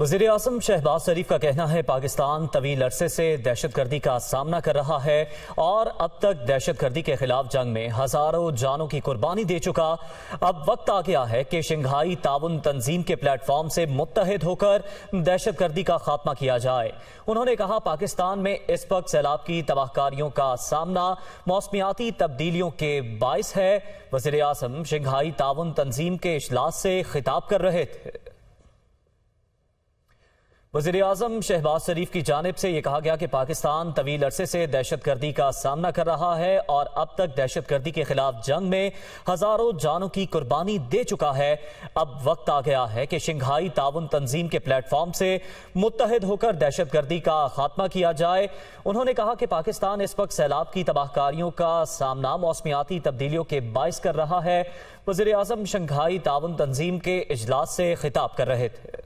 वजीर अजम शहबाज शरीफ का कहना है पाकिस्तान तवील अरसे से दहशत गर्दी का सामना कर रहा है और अब तक दहशत गर्दी के खिलाफ जंग में हजारों जानों की कुर्बानी दे चुका अब वक्त आ गया है कि शंघाई ताउन तंजीम के प्लेटफॉर्म से मुतहद होकर दहशत गर्दी का खात्मा किया जाए उन्होंने कहा पाकिस्तान में इस वक्त सैलाब की तबाहकारियों का सामना मौसमियाती तब्दीलियों के बायस है वजीर अजम शंघाई ताउन तंजीम के अजलास से खिताब कर रहे थे वजीर अजम शहबाज शरीफ की जानब से यह कहा गया कि पाकिस्तान तवील अरसे से दहशत गर्दी का सामना कर रहा है और अब तक दहशत गर्दी के खिलाफ जंग में हजारों जानों की कुर्बानी दे चुका है अब वक्त आ गया है कि शंघाई ताउन तंजीम के प्लेटफॉर्म से मुतहद होकर दहशत गर्दी का खात्मा किया जाए उन्होंने कहा कि पाकिस्तान इस वक्त सैलाब की तबाहकारियों का सामना मौसमियाती तब्दीलियों के बायस कर रहा है वजीर अजम शंघाई ताउन तंजीम के इजलास से खिताब कर रहे थे